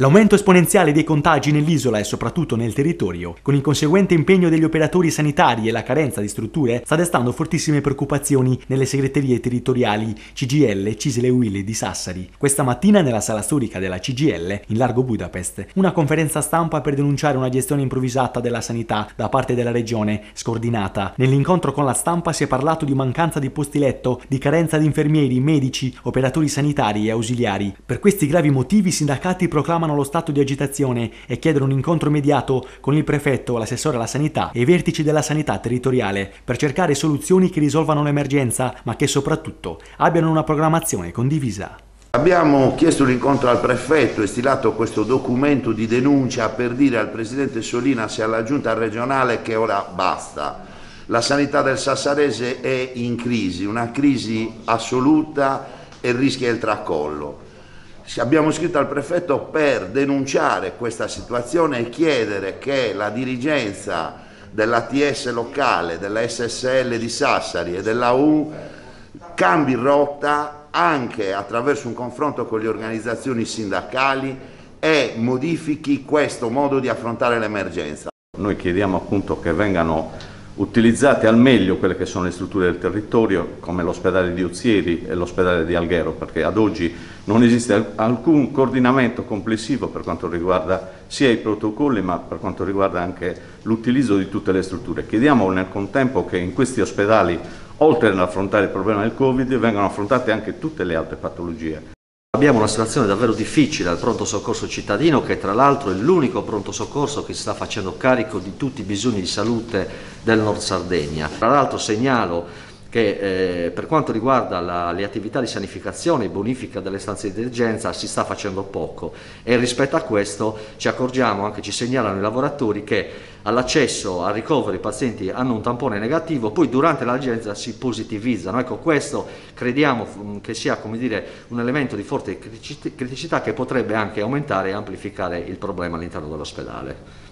L'aumento esponenziale dei contagi nell'isola e soprattutto nel territorio, con il conseguente impegno degli operatori sanitari e la carenza di strutture, sta destando fortissime preoccupazioni nelle segreterie territoriali CGL Cisle Willy di Sassari. Questa mattina nella sala storica della CGL, in largo Budapest, una conferenza stampa per denunciare una gestione improvvisata della sanità da parte della regione, scordinata. Nell'incontro con la stampa si è parlato di mancanza di posti letto, di carenza di infermieri, medici, operatori sanitari e ausiliari. Per questi gravi motivi i sindacati proclamano mano lo stato di agitazione e chiedono un incontro immediato con il prefetto, l'assessore alla sanità e i vertici della sanità territoriale per cercare soluzioni che risolvano l'emergenza ma che soprattutto abbiano una programmazione condivisa. Abbiamo chiesto un incontro al prefetto e stilato questo documento di denuncia per dire al presidente Solinas e alla giunta regionale che ora basta. La sanità del Sassarese è in crisi, una crisi assoluta e rischia il tracollo. Abbiamo scritto al prefetto per denunciare questa situazione e chiedere che la dirigenza dell'ATS locale, della SSL di Sassari e della U cambi rotta anche attraverso un confronto con le organizzazioni sindacali e modifichi questo modo di affrontare l'emergenza. Noi chiediamo appunto che vengano utilizzate al meglio quelle che sono le strutture del territorio come l'ospedale di Uzzieri e l'ospedale di Alghero perché ad oggi non esiste alcun coordinamento complessivo per quanto riguarda sia i protocolli ma per quanto riguarda anche l'utilizzo di tutte le strutture. Chiediamo nel contempo che in questi ospedali oltre ad affrontare il problema del Covid vengano affrontate anche tutte le altre patologie. Abbiamo una situazione davvero difficile al pronto soccorso cittadino che tra l'altro è l'unico pronto soccorso che si sta facendo carico di tutti i bisogni di salute del Nord Sardegna. Tra l'altro segnalo che eh, per quanto riguarda la, le attività di sanificazione e bonifica delle stanze di degenza si sta facendo poco e rispetto a questo ci accorgiamo, anche ci segnalano i lavoratori che all'accesso al ricovero i pazienti hanno un tampone negativo, poi durante l'algenza si positivizzano. Ecco, questo crediamo mm, che sia dire, un elemento di forte criticità che potrebbe anche aumentare e amplificare il problema all'interno dell'ospedale.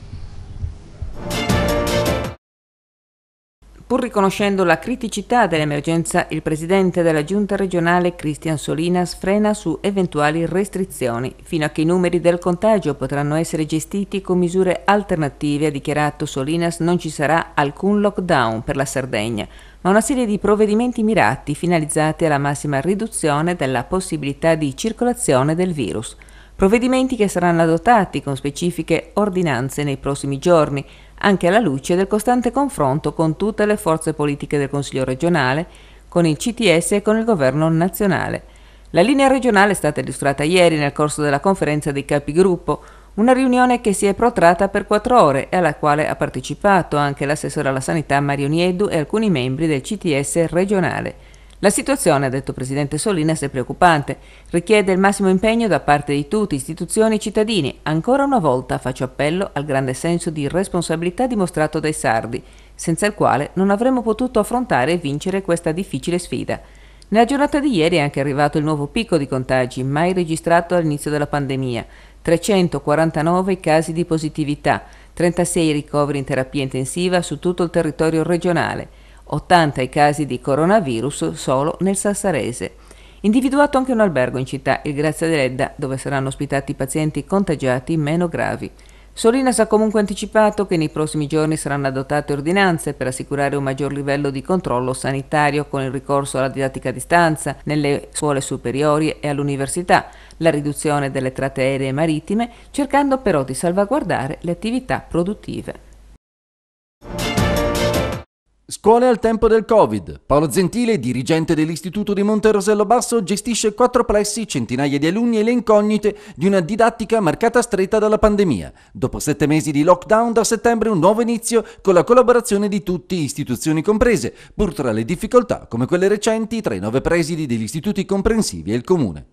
Pur riconoscendo la criticità dell'emergenza, il presidente della giunta regionale Cristian Solinas frena su eventuali restrizioni, fino a che i numeri del contagio potranno essere gestiti con misure alternative, ha dichiarato Solinas non ci sarà alcun lockdown per la Sardegna, ma una serie di provvedimenti mirati finalizzati alla massima riduzione della possibilità di circolazione del virus. Provvedimenti che saranno adottati con specifiche ordinanze nei prossimi giorni, anche alla luce del costante confronto con tutte le forze politiche del Consiglio regionale, con il CTS e con il governo nazionale. La linea regionale è stata illustrata ieri nel corso della conferenza dei capigruppo, una riunione che si è protratta per quattro ore e alla quale ha partecipato anche l'assessore alla sanità Mario Niedu e alcuni membri del CTS regionale. La situazione, ha detto il Presidente Solinas, è preoccupante. Richiede il massimo impegno da parte di tutti, istituzioni e cittadini. Ancora una volta faccio appello al grande senso di responsabilità dimostrato dai sardi, senza il quale non avremmo potuto affrontare e vincere questa difficile sfida. Nella giornata di ieri è anche arrivato il nuovo picco di contagi, mai registrato all'inizio della pandemia. 349 casi di positività, 36 ricoveri in terapia intensiva su tutto il territorio regionale. 80 i casi di coronavirus solo nel Sassarese. Individuato anche un albergo in città, il Grazia dell'Edda, dove saranno ospitati pazienti contagiati meno gravi. Solinas ha comunque anticipato che nei prossimi giorni saranno adottate ordinanze per assicurare un maggior livello di controllo sanitario con il ricorso alla didattica a distanza nelle scuole superiori e all'università, la riduzione delle tratte aeree e marittime, cercando però di salvaguardare le attività produttive. Scuole al tempo del Covid. Paolo Zentile, dirigente dell'Istituto di Monte Rosello Basso, gestisce quattro plessi, centinaia di alunni e le incognite di una didattica marcata stretta dalla pandemia. Dopo sette mesi di lockdown, da settembre un nuovo inizio con la collaborazione di tutti, istituzioni comprese, pur tra le difficoltà come quelle recenti tra i nove presidi degli istituti comprensivi e il Comune.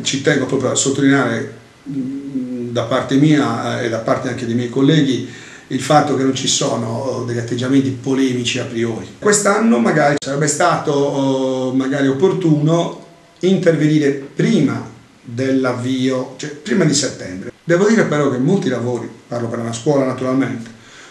Ci tengo proprio a sottolineare mm, da parte mia eh, e da parte anche dei miei colleghi il fatto che non ci sono oh, degli atteggiamenti polemici a priori. Quest'anno magari sarebbe stato oh, magari opportuno intervenire prima dell'avvio, cioè prima di settembre. Devo dire però che molti lavori, parlo per la scuola naturalmente,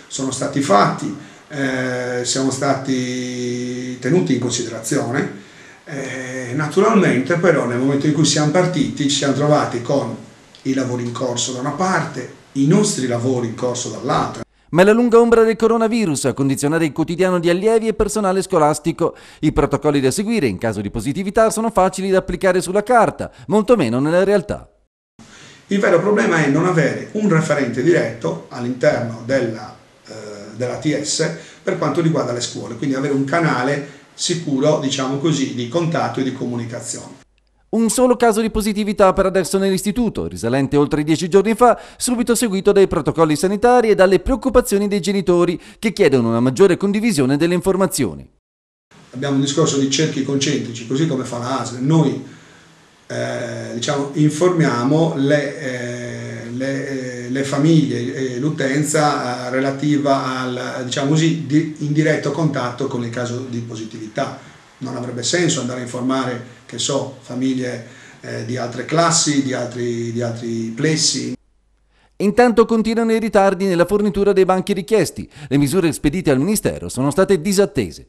sono stati fatti, eh, siamo stati tenuti in considerazione. Eh, naturalmente però nel momento in cui siamo partiti ci siamo trovati con i lavori in corso da una parte, i nostri lavori in corso dall'altra. Ma è la lunga ombra del coronavirus a condizionare il quotidiano di allievi e personale scolastico. I protocolli da seguire in caso di positività sono facili da applicare sulla carta, molto meno nella realtà. Il vero problema è non avere un referente diretto all'interno della, eh, della TS per quanto riguarda le scuole, quindi avere un canale sicuro, diciamo così, di contatto e di comunicazione. Un solo caso di positività per adesso nell'istituto, risalente oltre dieci giorni fa, subito seguito dai protocolli sanitari e dalle preoccupazioni dei genitori che chiedono una maggiore condivisione delle informazioni. Abbiamo un discorso di cerchi concentrici, così come fa l'ASL. Noi eh, diciamo, informiamo le, eh, le, eh, le famiglie e l'utenza eh, relativa al, diciamo così, di, in diretto contatto con il caso di positività. Non avrebbe senso andare a informare che so, famiglie eh, di altre classi, di altri, di altri plessi. Intanto continuano i ritardi nella fornitura dei banchi richiesti. Le misure spedite al Ministero sono state disattese.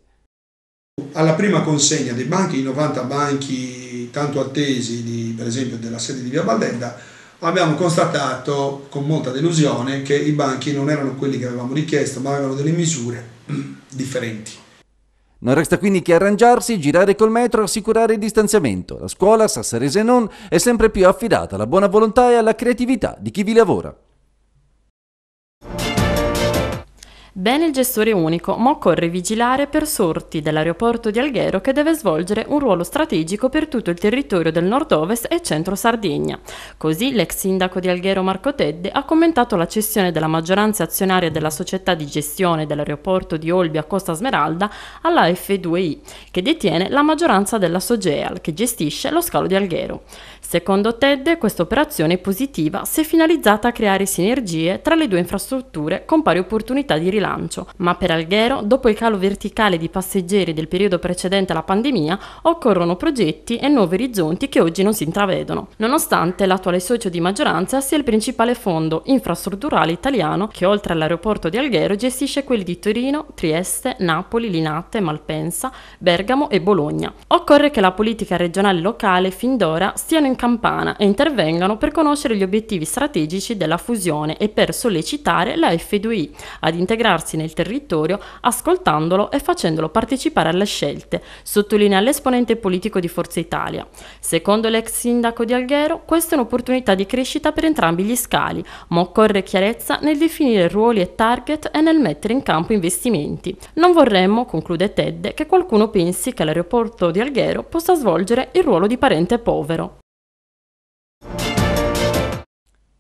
Alla prima consegna dei banchi, i 90 banchi tanto attesi, di, per esempio della sede di Via Baldenda, abbiamo constatato con molta delusione che i banchi non erano quelli che avevamo richiesto, ma avevano delle misure differenti. Non resta quindi che arrangiarsi, girare col metro e assicurare il distanziamento. La scuola, Sassarese non, è sempre più affidata alla buona volontà e alla creatività di chi vi lavora. Bene il gestore unico, ma occorre vigilare per sorti dell'aeroporto di Alghero che deve svolgere un ruolo strategico per tutto il territorio del nord-ovest e centro Sardegna. Così l'ex sindaco di Alghero Marco Tedde ha commentato la cessione della maggioranza azionaria della società di gestione dell'aeroporto di Olbia Costa Smeralda alla F2I, che detiene la maggioranza della Sogeal, che gestisce lo scalo di Alghero. Secondo Tedde questa operazione è positiva se finalizzata a creare sinergie tra le due infrastrutture con pari opportunità di rilascio rilancio, ma per Alghero, dopo il calo verticale di passeggeri del periodo precedente alla pandemia, occorrono progetti e nuovi orizzonti che oggi non si intravedono, nonostante l'attuale socio di maggioranza sia il principale fondo infrastrutturale italiano che oltre all'aeroporto di Alghero gestisce quelli di Torino, Trieste, Napoli, Linate, Malpensa, Bergamo e Bologna. Occorre che la politica regionale e locale fin d'ora stiano in campana e intervengano per conoscere gli obiettivi strategici della fusione e per sollecitare la F2I ad integrare addentrarsi nel territorio ascoltandolo e facendolo partecipare alle scelte, sottolinea l'esponente politico di Forza Italia. Secondo l'ex sindaco di Alghero, questa è un'opportunità di crescita per entrambi gli scali, ma occorre chiarezza nel definire ruoli e target e nel mettere in campo investimenti. Non vorremmo, conclude Ted, che qualcuno pensi che l'aeroporto di Alghero possa svolgere il ruolo di parente povero.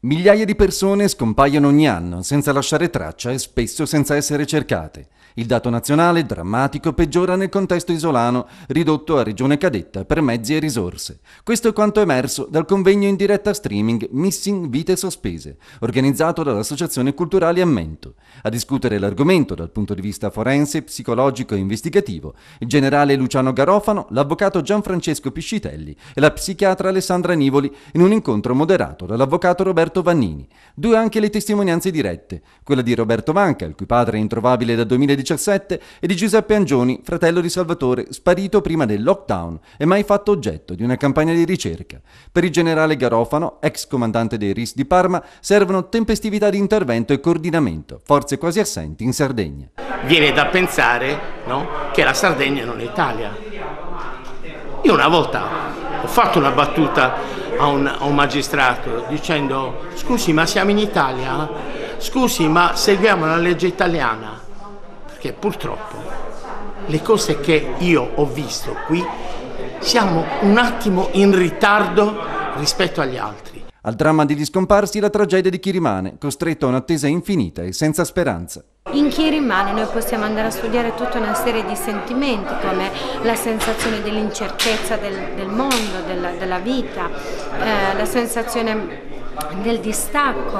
Migliaia di persone scompaiono ogni anno senza lasciare traccia e spesso senza essere cercate. Il dato nazionale, drammatico, peggiora nel contesto isolano, ridotto a regione cadetta per mezzi e risorse. Questo è quanto emerso dal convegno in diretta streaming Missing Vite Sospese, organizzato dall'Associazione Culturali Ammento. A discutere l'argomento dal punto di vista forense, psicologico e investigativo, il generale Luciano Garofano, l'avvocato Gianfrancesco Piscitelli e la psichiatra Alessandra Nivoli in un incontro moderato dall'avvocato Roberto Vannini. Due anche le testimonianze dirette, quella di Roberto Manca, il cui padre è introvabile da 2019 2017, e di Giuseppe Angioni, fratello di Salvatore, sparito prima del lockdown e mai fatto oggetto di una campagna di ricerca. Per il generale Garofano, ex comandante dei RIS di Parma, servono tempestività di intervento e coordinamento, forze quasi assenti in Sardegna. Viene da pensare no, che la Sardegna non è Italia. Io una volta ho fatto una battuta a un, a un, magistrato dicendo scusi ma siamo in Italia, scusi ma seguiamo la legge italiana perché purtroppo le cose che io ho visto qui siamo un attimo in ritardo rispetto agli altri. Al dramma degli scomparsi la tragedia di chi rimane, costretto a un'attesa infinita e senza speranza. In chi rimane noi possiamo andare a studiare tutta una serie di sentimenti come la sensazione dell'incertezza del, del, mondo, della, della vita, eh, la sensazione del distacco,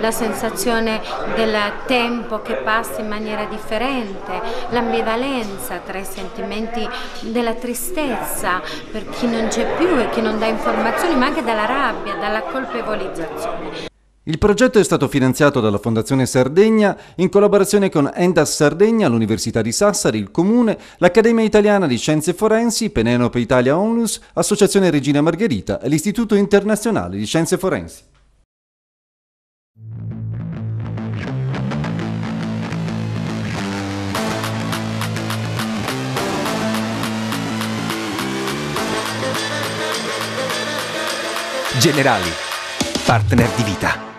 la sensazione del tempo che passa in maniera differente, l'ambivalenza tra i sentimenti della tristezza per chi non c'è più e chi non dà informazioni, ma anche dalla rabbia, dalla colpevolizzazione. Il progetto è stato finanziato dalla Fondazione Sardegna in collaborazione con Endas Sardegna, l'Università di Sassari, il Comune, l'Accademia Italiana di Scienze Forensi, Penelope Italia Onlus, Associazione Regina Margherita e l'Istituto Internazionale di Scienze Forensi. generali. Partner di vita.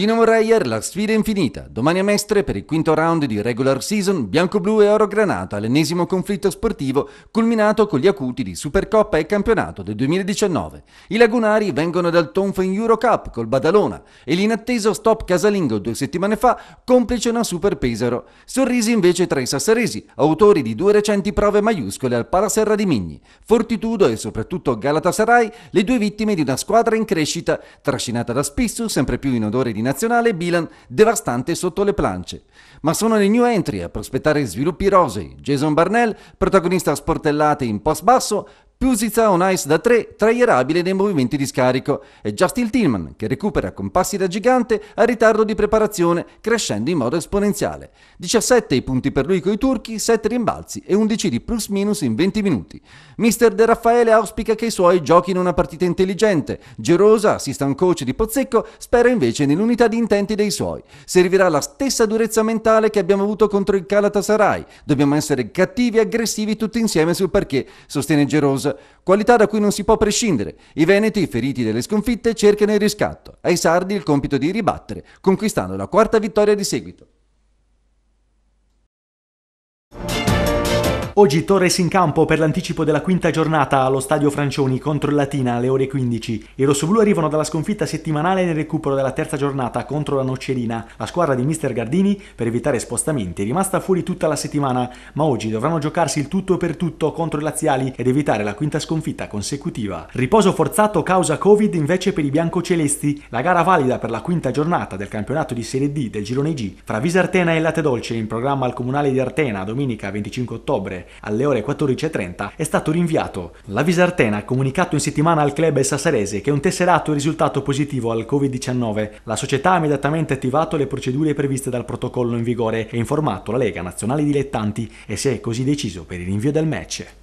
Dinamo Reyer, la sfida infinita. Domani a Mestre per il quinto round di regular season, bianco-blu e oro-granata, l'ennesimo conflitto sportivo culminato con gli acuti di Supercoppa e campionato del 2019. I lagunari vengono dal tonfo in Eurocup col Badalona e l'inatteso stop casalingo due settimane fa complice una Super Pesaro. Sorrisi invece tra i sassaresi, autori di due recenti prove maiuscole al Palaserra di Migni. Fortitudo e soprattutto Galatasaray, le due vittime di una squadra in crescita, trascinata da Spissu sempre più in odore di nazionale Bilan devastante sotto le planche. Ma sono le new entry a prospettare sviluppi rosei. Jason Barnell, protagonista a sportellate in post basso, più Zizza on Ice da 3, traierabile nei movimenti di scarico, e Justin Tillman, che recupera con passi da gigante a ritardo di preparazione, crescendo in modo esponenziale. 17 i punti per lui coi turchi, 7 rimbalzi e 11 di plus-minus in 20 minuti. Mister De Raffaele auspica che i suoi giochino una partita intelligente. Gerosa, assistant coach di Pozzecco, spera invece nell'unità di intenti dei suoi. Servirà la stessa durezza mentale che abbiamo avuto contro il Calatasaray. Dobbiamo essere cattivi e aggressivi tutti insieme sul perché, sostiene Gerosa qualità da cui non si può prescindere. I Veneti, feriti delle sconfitte, cercano il riscatto. Ai Sardi il compito di ribattere, conquistando la quarta vittoria di seguito. Oggi Torres in campo per l'anticipo della quinta giornata allo stadio Francioni contro il Latina alle ore 15. I rossoblù arrivano dalla sconfitta settimanale nel recupero della terza giornata contro la Noccerina. La squadra di Mister Gardini, per evitare spostamenti, è rimasta fuori tutta la settimana, ma oggi dovranno giocarsi il tutto per tutto contro i laziali ed evitare la quinta sconfitta consecutiva. Riposo forzato causa Covid invece per i biancocelesti. La gara valida per la quinta giornata del campionato di Serie D del girone G fra Visa Artena e Latte Dolce in programma al comunale di Artena domenica 25 ottobre alle ore 14.30 è stato rinviato. La Visartena ha comunicato in settimana al club sassarese che un tesserato è risultato positivo al Covid-19. La società ha immediatamente attivato le procedure previste dal protocollo in vigore e informato la Lega Nazionale Dilettanti e si è così deciso per il rinvio del match.